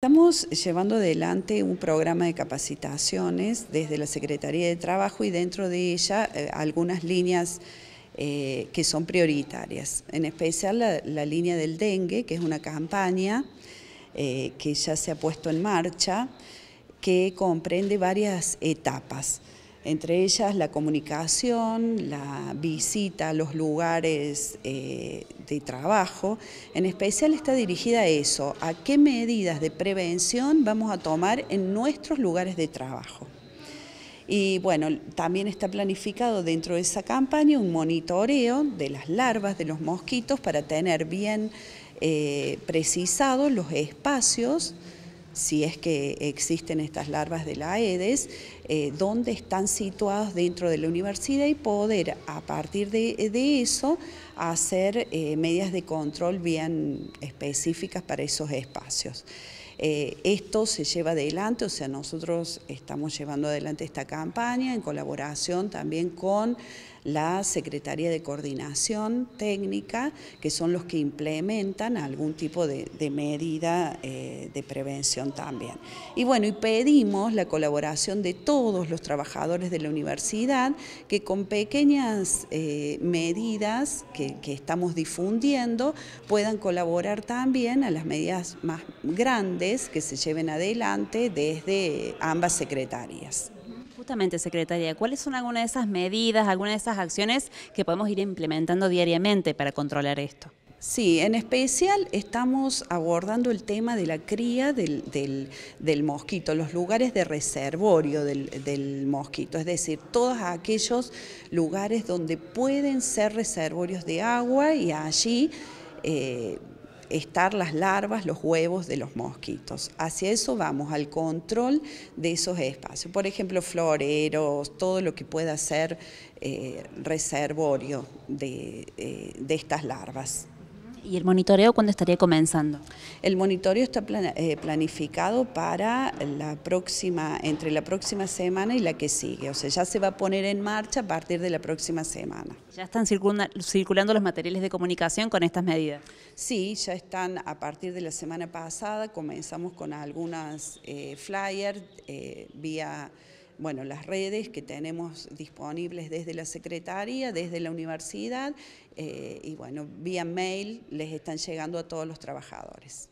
Estamos llevando adelante un programa de capacitaciones desde la Secretaría de Trabajo y dentro de ella eh, algunas líneas eh, que son prioritarias, en especial la, línea del dengue, que es una campaña eh, que ya se ha puesto en marcha, que comprende varias etapas entre ellas la comunicación, la visita a los lugares eh, de trabajo. En especial está dirigida a eso, a qué medidas de prevención vamos a tomar en nuestros lugares de trabajo. Y bueno, también está planificado dentro de esa campaña un monitoreo de las larvas, de los mosquitos, para tener bien eh, precisados los espacios si es que existen estas larvas de la Aedes, eh, dónde están situadas dentro de la universidad y poder a partir de, eso hacer eh, medidas de control bien específicas para esos espacios. Eh, esto se lleva adelante, o sea, nosotros estamos llevando adelante esta campaña en colaboración también con la Secretaría de Coordinación Técnica, que son los que implementan algún tipo de, medida eh, de prevención también. Y bueno, y pedimos la colaboración de todos los trabajadores de la universidad que con pequeñas eh, medidas que, que estamos difundiendo puedan colaborar también a las medidas más grandes que se lleven adelante desde ambas secretarias. Justamente, secretaria, ¿cuáles son algunas de esas medidas, algunas de esas acciones que podemos ir implementando diariamente para controlar esto? Sí, en especial estamos abordando el tema de la cría del, mosquito, los lugares de reservorio del, mosquito, es decir, todos aquellos lugares donde pueden ser reservorios de agua y allí... Eh, estar las larvas, los huevos de los mosquitos. Hacia eso vamos, al control de esos espacios. Por ejemplo, floreros, todo lo que pueda ser eh, reservorio eh, de estas larvas. ¿Y el monitoreo cuándo estaría comenzando? El monitoreo está eh, planificado para la próxima, entre la próxima semana y la que sigue. O sea, ya se va a poner en marcha a partir de la próxima semana. ¿Ya están circulando los materiales de comunicación con estas medidas? Sí, ya están a partir de la semana pasada. Comenzamos con algunas eh, flyers eh, vía bueno, las redes que tenemos disponibles desde la Secretaría, desde la universidad eh, y bueno, vía mail les están llegando a todos los trabajadores.